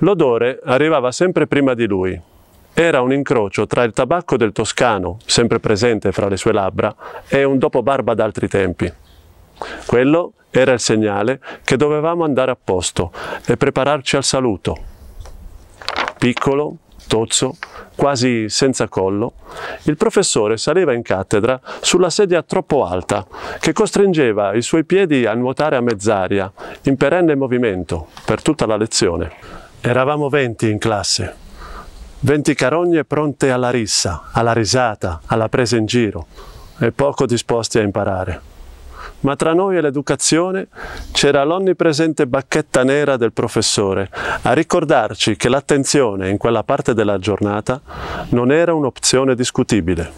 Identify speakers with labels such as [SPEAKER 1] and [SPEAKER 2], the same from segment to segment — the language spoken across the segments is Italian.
[SPEAKER 1] L'odore arrivava sempre prima di lui. Era un incrocio tra il tabacco del toscano, sempre presente fra le sue labbra, e un dopo barba d'altri tempi. Quello era il segnale che dovevamo andare a posto e prepararci al saluto. Piccolo, tozzo, quasi senza collo, il professore saliva in cattedra sulla sedia troppo alta che costringeva i suoi piedi a nuotare a mezz'aria, in perenne movimento, per tutta la lezione. Eravamo 20 in classe, 20 carogne pronte alla rissa, alla risata, alla presa in giro e poco disposti a imparare. Ma tra noi e l'educazione c'era l'onnipresente bacchetta nera del professore a ricordarci che l'attenzione in quella parte della giornata non era un'opzione discutibile.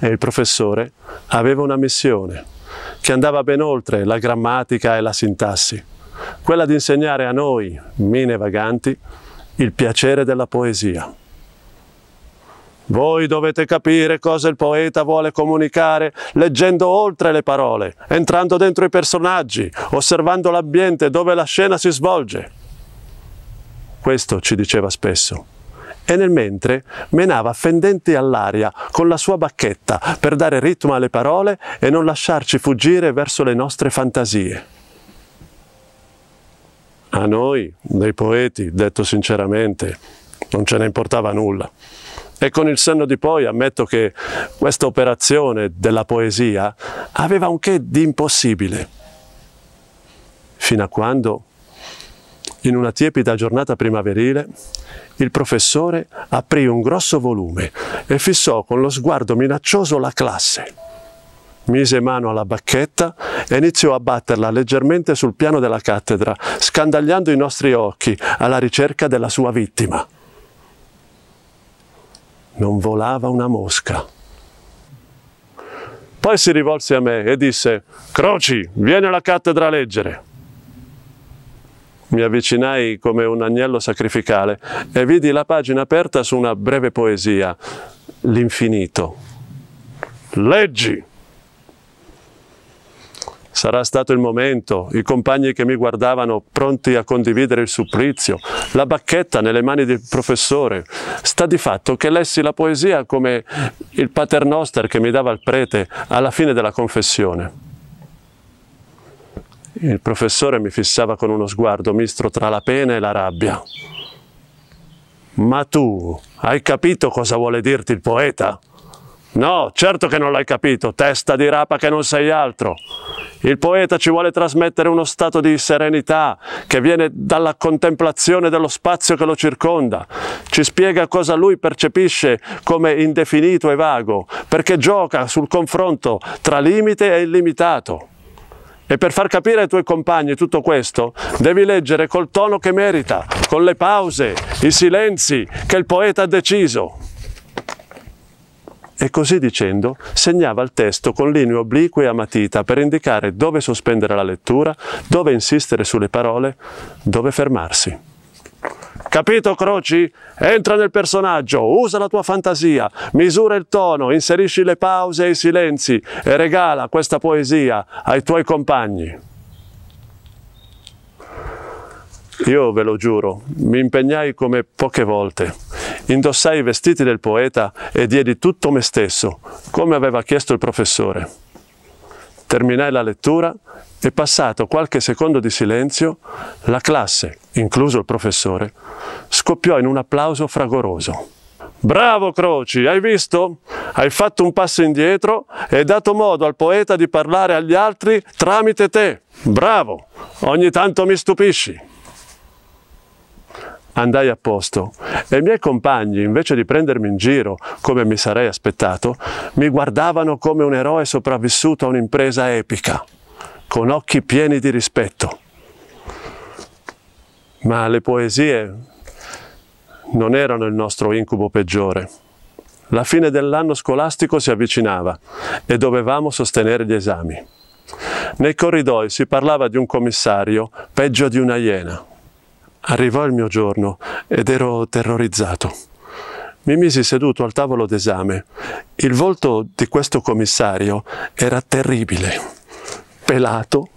[SPEAKER 1] E il professore aveva una missione che andava ben oltre la grammatica e la sintassi quella di insegnare a noi, mine vaganti, il piacere della poesia. Voi dovete capire cosa il poeta vuole comunicare leggendo oltre le parole, entrando dentro i personaggi, osservando l'ambiente dove la scena si svolge. Questo ci diceva spesso. E nel mentre menava fendenti all'aria con la sua bacchetta per dare ritmo alle parole e non lasciarci fuggire verso le nostre fantasie a noi, dei poeti, detto sinceramente, non ce ne importava nulla. E con il senno di poi ammetto che questa operazione della poesia aveva un che di impossibile, fino a quando, in una tiepida giornata primaverile, il professore aprì un grosso volume e fissò con lo sguardo minaccioso la classe. Mise mano alla bacchetta e iniziò a batterla leggermente sul piano della cattedra, scandagliando i nostri occhi alla ricerca della sua vittima. Non volava una mosca. Poi si rivolse a me e disse «Croci, vieni alla cattedra a leggere». Mi avvicinai come un agnello sacrificale e vidi la pagina aperta su una breve poesia, l'infinito. Leggi! sarà stato il momento, i compagni che mi guardavano pronti a condividere il supplizio, la bacchetta nelle mani del professore. Sta di fatto che lessi la poesia come il paternoster che mi dava il prete alla fine della confessione. Il professore mi fissava con uno sguardo misto tra la pena e la rabbia. Ma tu hai capito cosa vuole dirti il poeta? No, certo che non l'hai capito, testa di rapa che non sei altro. Il poeta ci vuole trasmettere uno stato di serenità che viene dalla contemplazione dello spazio che lo circonda. Ci spiega cosa lui percepisce come indefinito e vago, perché gioca sul confronto tra limite e illimitato. E per far capire ai tuoi compagni tutto questo, devi leggere col tono che merita, con le pause, i silenzi che il poeta ha deciso e così dicendo segnava il testo con linee oblique a matita per indicare dove sospendere la lettura, dove insistere sulle parole, dove fermarsi. Capito Croci? Entra nel personaggio, usa la tua fantasia, misura il tono, inserisci le pause e i silenzi e regala questa poesia ai tuoi compagni. Io ve lo giuro, mi impegnai come poche volte indossai i vestiti del poeta e diedi tutto me stesso, come aveva chiesto il professore. Terminai la lettura e passato qualche secondo di silenzio, la classe, incluso il professore, scoppiò in un applauso fragoroso. Bravo Croci, hai visto? Hai fatto un passo indietro e dato modo al poeta di parlare agli altri tramite te. Bravo, ogni tanto mi stupisci andai a posto e i miei compagni, invece di prendermi in giro come mi sarei aspettato, mi guardavano come un eroe sopravvissuto a un'impresa epica, con occhi pieni di rispetto. Ma le poesie non erano il nostro incubo peggiore. La fine dell'anno scolastico si avvicinava e dovevamo sostenere gli esami. Nei corridoi si parlava di un commissario peggio di una iena. Arrivò il mio giorno ed ero terrorizzato. Mi misi seduto al tavolo d'esame. Il volto di questo commissario era terribile, pelato,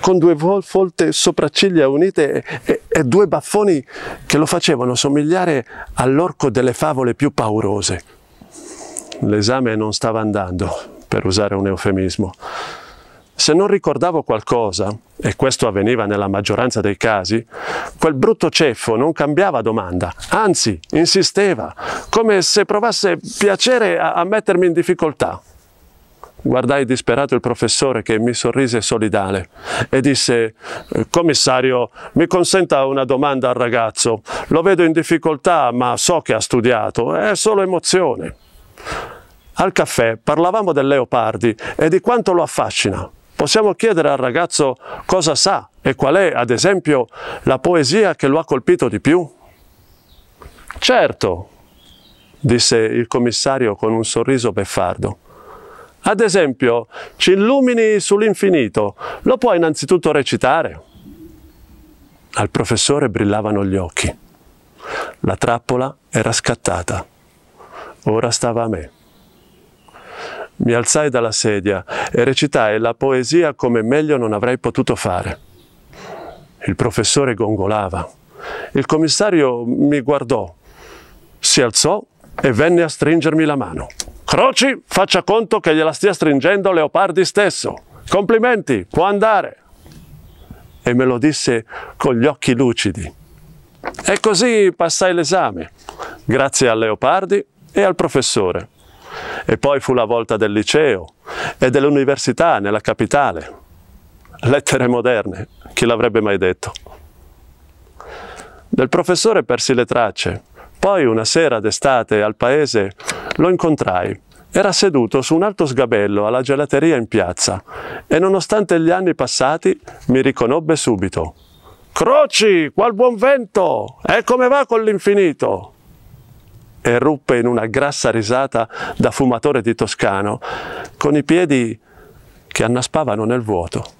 [SPEAKER 1] con due folte sopracciglia unite e, e, due baffoni che lo facevano somigliare all'orco delle favole più paurose. L'esame non stava andando, per usare un eufemismo. Se non ricordavo qualcosa, e questo avveniva nella maggioranza dei casi, quel brutto ceffo non cambiava domanda, anzi insisteva, come se provasse piacere a, a mettermi in difficoltà. Guardai disperato il professore che mi sorrise solidale e disse eh, «Commissario, mi consenta una domanda al ragazzo. Lo vedo in difficoltà, ma so che ha studiato. È solo emozione». Al caffè parlavamo del leopardi e di quanto lo affascina. Possiamo chiedere al ragazzo cosa sa e qual è, ad esempio, la poesia che lo ha colpito di più? Certo, disse il commissario con un sorriso beffardo. Ad esempio, ci illumini sull'infinito, lo puoi innanzitutto recitare? Al professore brillavano gli occhi. La trappola era scattata. Ora stava a me. Mi alzai dalla sedia e recitai la poesia come meglio non avrei potuto fare. Il professore gongolava. Il commissario mi guardò, si alzò e venne a stringermi la mano. Croci, faccia conto che gliela stia stringendo Leopardi stesso. Complimenti, può andare. E me lo disse con gli occhi lucidi. E così passai l'esame, grazie a Leopardi e al professore. E poi fu la volta del liceo e dell'università nella capitale. Lettere moderne, chi l'avrebbe mai detto? Del professore persi le tracce. Poi una sera d'estate al paese lo incontrai. Era seduto su un alto sgabello alla gelateria in piazza e nonostante gli anni passati mi riconobbe subito. Croci, qual buon vento! E come va con l'infinito? e ruppe in una grassa risata da fumatore di toscano, con i piedi che annaspavano nel vuoto.